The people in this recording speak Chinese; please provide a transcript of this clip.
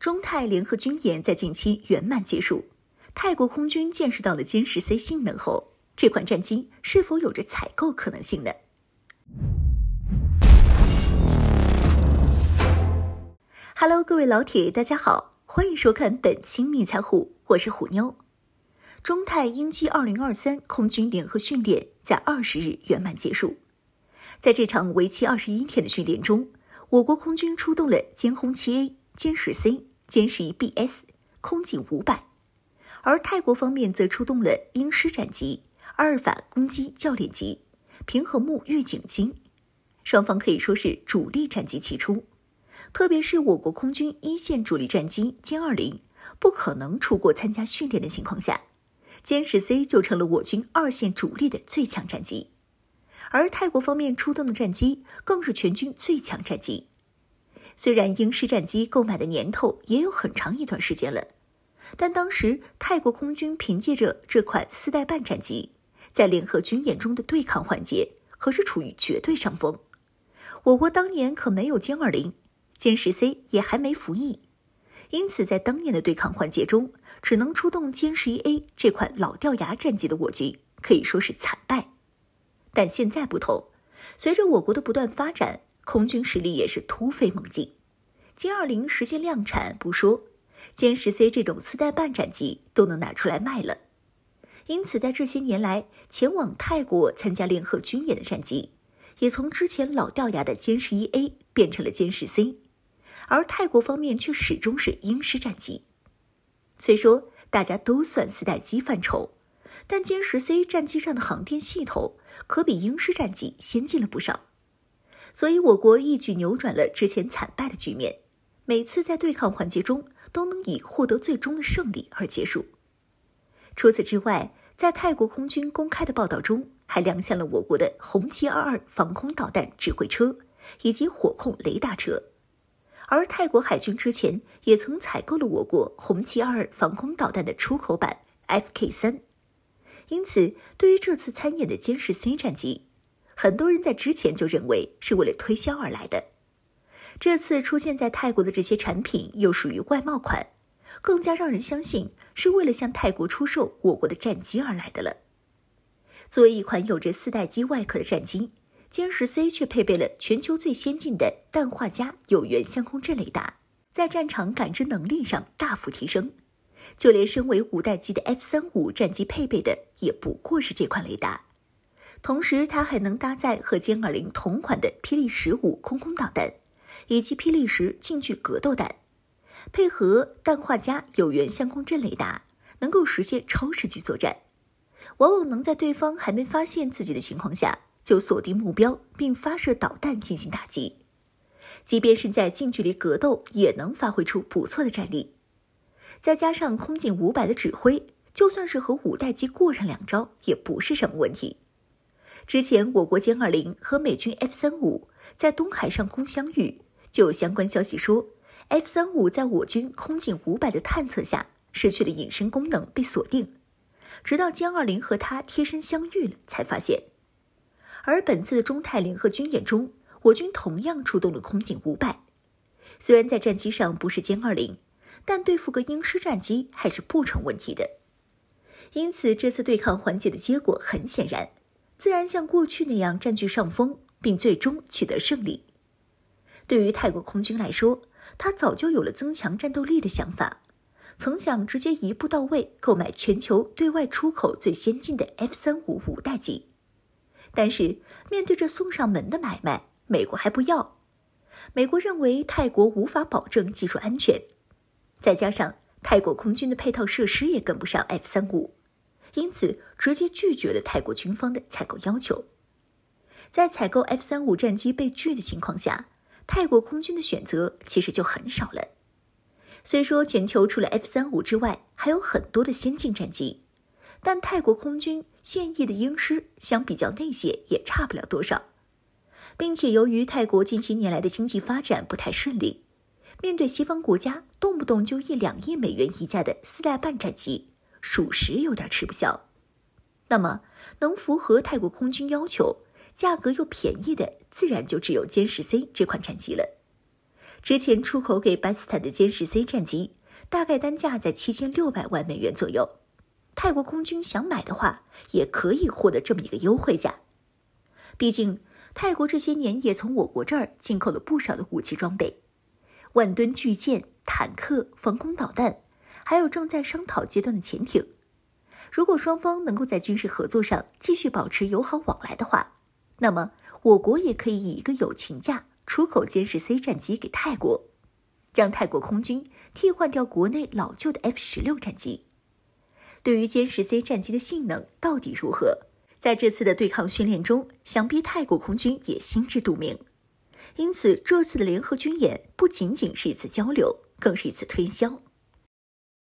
中泰联合军演在近期圆满结束，泰国空军见识到了歼十 C 性能后，这款战机是否有着采购可能性呢哈喽，各位老铁，大家好，欢迎收看本期密彩虎，我是虎妞。中泰鹰击二零二三空军联合训练在二十日圆满结束，在这场为期二十一天的训练中，我国空军出动了歼轰七 A、歼十 C。歼十 B、S 空警五百，而泰国方面则出动了鹰狮战机、阿尔法攻击教练机、平衡木预警机，双方可以说是主力战机齐出。特别是我国空军一线主力战机歼二零不可能出国参加训练的情况下，歼十 C 就成了我军二线主力的最强战机，而泰国方面出动的战机更是全军最强战机。虽然英式战机购买的年头也有很长一段时间了，但当时泰国空军凭借着这款四代半战机，在联合军演中的对抗环节可是处于绝对上风。我国当年可没有歼二零，歼十 C 也还没服役，因此在当年的对抗环节中，只能出动歼十一 A 这款老掉牙战机的我军可以说是惨败。但现在不同，随着我国的不断发展。空军实力也是突飞猛进，歼二零实现量产不说，歼十 C 这种四代半战机都能拿出来卖了。因此，在这些年来，前往泰国参加联合军演的战机，也从之前老掉牙的歼十一 A 变成了歼十 C，而泰国方面却始终是英式战机。虽说大家都算四代机范畴，但歼十 C 战机上的航电系统可比英式战机先进了不少。所以我国一举扭转了之前惨败的局面，每次在对抗环节中都能以获得最终的胜利而结束。除此之外，在泰国空军公开的报道中还亮相了我国的红旗二二防空导弹指挥车以及火控雷达车，而泰国海军之前也曾采购了我国红旗二二防空导弹的出口版 F K 三。因此，对于这次参演的歼十 C 战机。很多人在之前就认为是为了推销而来的，这次出现在泰国的这些产品又属于外贸款，更加让人相信是为了向泰国出售我国的战机而来的了。作为一款有着四代机外壳的战机，歼十 C 却配备了全球最先进的氮化镓有源相控阵雷达，在战场感知能力上大幅提升，就连身为五代机的 F 三五战机配备的也不过是这款雷达。同时，它还能搭载和歼二零同款的霹雳十五空空导弹，以及霹雳十近距格斗弹，配合氮化镓有源相控阵雷达，能够实现超视距作战，往往能在对方还没发现自己的情况下就锁定目标并发射导弹进行打击。即便是在近距离格斗，也能发挥出不错的战力。再加上空警五百的指挥，就算是和五代机过上两招，也不是什么问题。之前，我国歼二零和美军 F 三五在东海上空相遇。就有相关消息说，F 三五在我军空警五百的探测下失去了隐身功能，被锁定，直到歼二零和它贴身相遇了才发现。而本次的中泰联合军演中，我军同样出动了空警五百，虽然在战机上不是歼二零，但对付个英式战机还是不成问题的。因此，这次对抗缓解的结果很显然。自然像过去那样占据上风，并最终取得胜利。对于泰国空军来说，他早就有了增强战斗力的想法，曾想直接一步到位购买全球对外出口最先进的 F 三五五代机。但是，面对这送上门的买卖，美国还不要。美国认为泰国无法保证技术安全，再加上泰国空军的配套设施也跟不上 F 三五。因此，直接拒绝了泰国军方的采购要求。在采购 F 三五战机被拒的情况下，泰国空军的选择其实就很少了。虽说全球除了 F 三五之外还有很多的先进战机，但泰国空军现役的鹰狮相比较那些也差不了多少。并且由于泰国近些年来的经济发展不太顺利，面对西方国家动不动就一两亿美元一架的四代半战机。属实有点吃不消。那么，能符合泰国空军要求、价格又便宜的，自然就只有歼十 C 这款战机了。之前出口给巴基斯坦的歼十 C 战机，大概单价在七千六百万美元左右。泰国空军想买的话，也可以获得这么一个优惠价。毕竟，泰国这些年也从我国这儿进口了不少的武器装备，万吨巨舰、坦克、防空导弹。还有正在商讨阶段的潜艇。如果双方能够在军事合作上继续保持友好往来的话，那么我国也可以以一个友情价出口歼十 C 战机给泰国，让泰国空军替换掉国内老旧的 F 十六战机。对于歼十 C 战机的性能到底如何，在这次的对抗训练中，想必泰国空军也心知肚明。因此，这次的联合军演不仅仅是一次交流，更是一次推销。